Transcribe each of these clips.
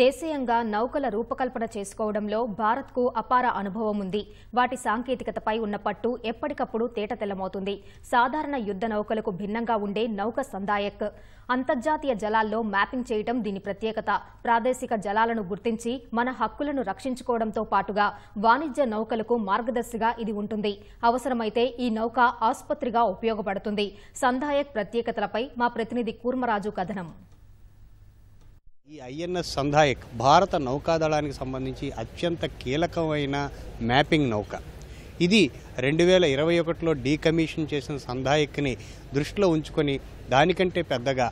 దేశీయంగా నౌకల రూపకల్పన చేసుకోవడంలో భారత్కు అపార అనుభవం ఉంది వాటి సాంకేతికతపై ఉన్న పట్టు ఎప్పటికప్పుడు తేటతెల్లమవుతుంది సాధారణ యుద్ద నౌకలకు భిన్నంగా ఉండే నౌక సందాయక్ అంతర్జాతీయ జలాల్లో మ్యాపింగ్ చేయడం దీని ప్రత్యేకత ప్రాదేశిక జలాలను గుర్తించి మన హక్కులను రక్షించుకోవడంతో పాటుగా వాణిజ్య నౌకలకు మార్గదర్శిగా ఇది ఉంటుంది అవసరమైతే ఈ నౌక ఆసుపత్రిగా ఉపయోగపడుతుంది సందాయక్ ప్రత్యేకతలపై మా ప్రతినిధి కూర్మరాజు కథనం ఈ ఐఎన్ఎస్ సంధాయక్ భారత నౌకాదళానికి సంబంధించి అత్యంత కీలకమైన మ్యాపింగ్ నౌక ఇది రెండు వేల ఇరవై ఒకటిలో డీకమిషన్ చేసిన సంధాయక్ని దృష్టిలో ఉంచుకొని దానికంటే పెద్దగా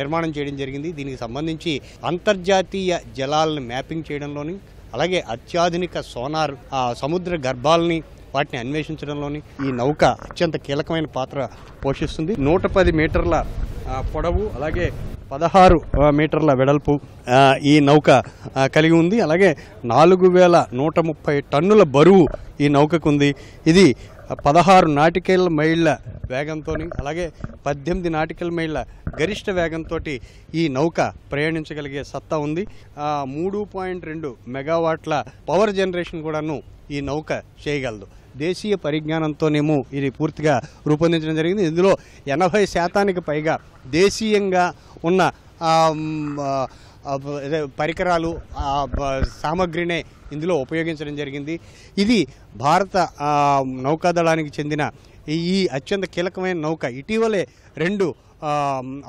నిర్మాణం చేయడం జరిగింది దీనికి సంబంధించి అంతర్జాతీయ జలాలను మ్యాపింగ్ చేయడంలోని అలాగే అత్యాధునిక సోనార్ సముద్ర గర్భాలని వాటిని అన్వేషించడంలోని ఈ నౌక అత్యంత కీలకమైన పాత్ర పోషిస్తుంది నూట పది మీటర్ల పొడవు అలాగే పదహారు మీటర్ల వెడల్పు ఈ నౌక కలిగి ఉంది అలాగే నాలుగు వేల నూట ముప్పై టన్నుల బరువు ఈ నౌకకు ఉంది ఇది పదహారు నాటికేళ్ల మైళ్ళ వేగంతో అలాగే పద్దెనిమిది నాటికల్ మైళ్ళ గరిష్ట వేగంతో ఈ నౌక ప్రయాణించగలిగే సత్తా ఉంది మూడు పాయింట్ రెండు మెగావాట్ల పవర్ జనరేషన్ కూడాను ఈ నౌక చేయగలదు దేశీయ పరిజ్ఞానంతోనేమో ఇది పూర్తిగా రూపొందించడం జరిగింది ఇందులో ఎనభై శాతానికి పైగా దేశీయంగా ఉన్న పరికరాలు సామాగ్రినే ఇందులో ఉపయోగించడం జరిగింది ఇది భారత నౌకాదళానికి చెందిన ఈ అత్యంత కీలకమైన నౌక ఇటీవలే రెండు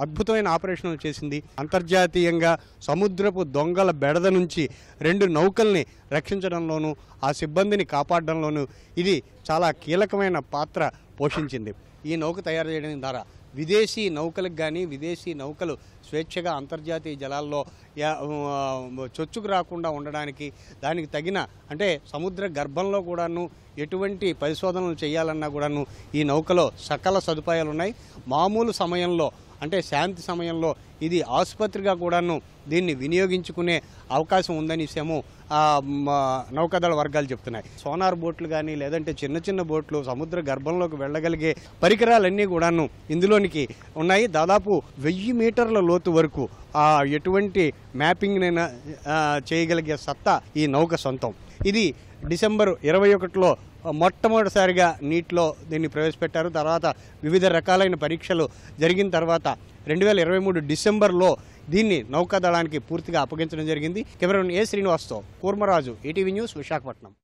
అద్భుతమైన ఆపరేషన్లు చేసింది అంతర్జాతీయంగా సముద్రపు దొంగల బెడద నుంచి రెండు నౌకల్ని రక్షించడంలోనూ ఆ సిబ్బందిని కాపాడడంలోనూ ఇది చాలా కీలకమైన పాత్ర పోషించింది ఈ నౌక తయారు చేయడం ద్వారా విదేశీ నౌకలకు కానీ విదేశీ నౌకలు స్వేచ్ఛగా అంతర్జాతీయ జలాల్లో చొచ్చుకు రాకుండా ఉండడానికి దానికి తగిన అంటే సముద్ర గర్భంలో కూడాను ఎటువంటి పరిశోధనలు చేయాలన్నా కూడాను ఈ నౌకలో సకల సదుపాయాలు ఉన్నాయి మామూలు సమయంలో అంటే శాంతి సమయంలో ఇది ఆసుపత్రిగా కూడాను దీన్ని వినియోగించుకునే అవకాశం ఉందని ఉందనేసేమో నౌకాదళ వర్గాలు చెప్తున్నాయి సోనార్ బోట్లు కానీ లేదంటే చిన్న చిన్న బోట్లు సముద్ర గర్భంలోకి వెళ్ళగలిగే పరికరాలన్నీ కూడాను ఇందులోనికి ఉన్నాయి దాదాపు వెయ్యి మీటర్ల లోతు వరకు ఎటువంటి మ్యాపింగ్నైనా చేయగలిగే సత్తా ఈ నౌక సొంతం ఇది డిసెంబర్ ఇరవై ఒకటిలో మొట్టమొదటిసారిగా నీటిలో దీన్ని ప్రవేశపెట్టారు తర్వాత వివిధ రకాలైన పరీక్షలు జరిగిన తర్వాత రెండు వేల ఇరవై మూడు డిసెంబర్లో దీన్ని నౌకాదళానికి పూర్తిగా అప్పగించడం జరిగింది కెమెరామెన్ ఏ శ్రీనివాస్తో కూర్మరాజు ఈటీవీ న్యూస్ విశాఖపట్నం